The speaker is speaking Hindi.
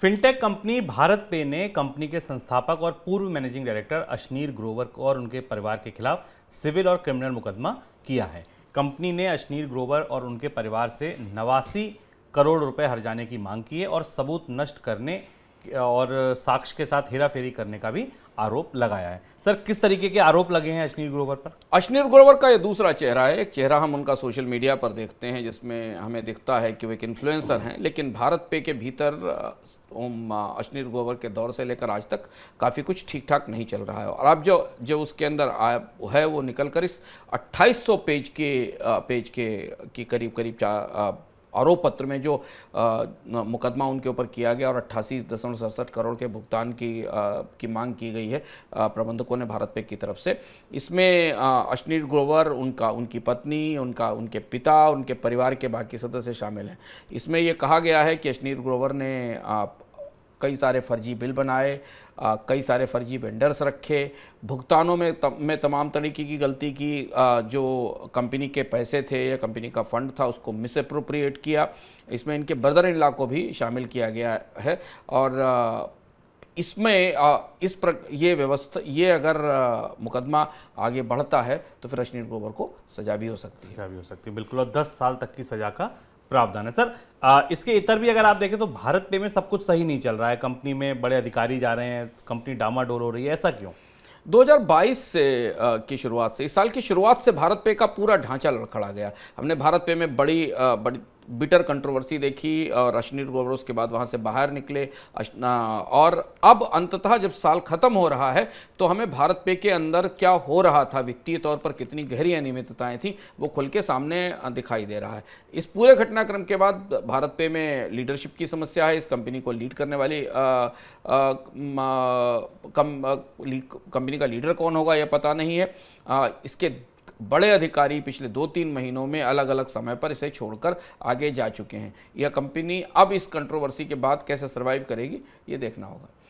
फिनटेक कंपनी भारत पे ने कंपनी के संस्थापक और पूर्व मैनेजिंग डायरेक्टर अश्नीर ग्रोवर और उनके परिवार के खिलाफ सिविल और क्रिमिनल मुकदमा किया है कंपनी ने अश्नीर ग्रोवर और उनके परिवार से नवासी करोड़ रुपए जाने की मांग की है और सबूत नष्ट करने और साक्ष के साथ हेरा फेरी करने का भी आरोप लगाया है सर किस तरीके के आरोप लगे हैं अश्नीर ग्रोवर पर अश्नीर ग्रोवर का ये दूसरा चेहरा है एक चेहरा हम उनका सोशल मीडिया पर देखते हैं जिसमें हमें दिखता है कि वो एक इन्फ्लुएंसर हैं लेकिन भारत पे के भीतर अश्नीर ग्रोवर के दौर से लेकर आज तक काफ़ी कुछ ठीक ठाक नहीं चल रहा है और अब जो जो उसके अंदर है वो निकल कर इस अट्ठाईस पेज के पेज के, के करीब करीब आरोप पत्र में जो मुकदमा उनके ऊपर किया गया और अट्ठासी दशमलव सड़सठ करोड़ के भुगतान की की मांग की गई है प्रबंधकों ने भारत पे की तरफ से इसमें अश्नि ग्रोवर उनका उनकी पत्नी उनका उनके पिता उनके परिवार के बाकी सदस्य शामिल हैं इसमें यह कहा गया है कि अश्नि ग्रोवर ने कई सारे फर्जी बिल बनाए कई सारे फर्जी वेंडर्स रखे भुगतानों में तम, में तमाम तरीके की गलती की आ, जो कंपनी के पैसे थे या कंपनी का फंड था उसको मिसअप्रोप्रिएट किया इसमें इनके ब्रदर इन लॉ को भी शामिल किया गया है और आ, इसमें आ, इस प्र ये व्यवस्था ये अगर आ, मुकदमा आगे बढ़ता है तो फिर अश्विन गोबर को सजा भी हो सकती है सजा भी हो सकती है बिल्कुल और दस साल तक की सजा का प्रावधान है सर आ, इसके इतर भी अगर आप देखें तो भारत पे में सब कुछ सही नहीं चल रहा है कंपनी में बड़े अधिकारी जा रहे हैं कंपनी डोर हो रही है ऐसा क्यों 2022 से आ, की शुरुआत से इस साल की शुरुआत से भारत पे का पूरा ढांचा लड़खड़ा गया हमने भारत पे में बड़ी आ, बड़ी बिटर कंट्रोवर्सी देखी और अश्नीर गोबर उसके बाद वहाँ से बाहर निकले और अब अंततः जब साल खत्म हो रहा है तो हमें भारत पे के अंदर क्या हो रहा था वित्तीय तौर पर कितनी गहरी अनियमितताएं थी वो खुल के सामने दिखाई दे रहा है इस पूरे घटनाक्रम के बाद भारत पे में लीडरशिप की समस्या है इस कंपनी को लीड करने वाली कम, कंपनी का लीडर कौन होगा यह पता नहीं है आ, इसके बड़े अधिकारी पिछले दो तीन महीनों में अलग अलग समय पर इसे छोड़कर आगे जा चुके हैं यह कंपनी अब इस कंट्रोवर्सी के बाद कैसे सर्वाइव करेगी ये देखना होगा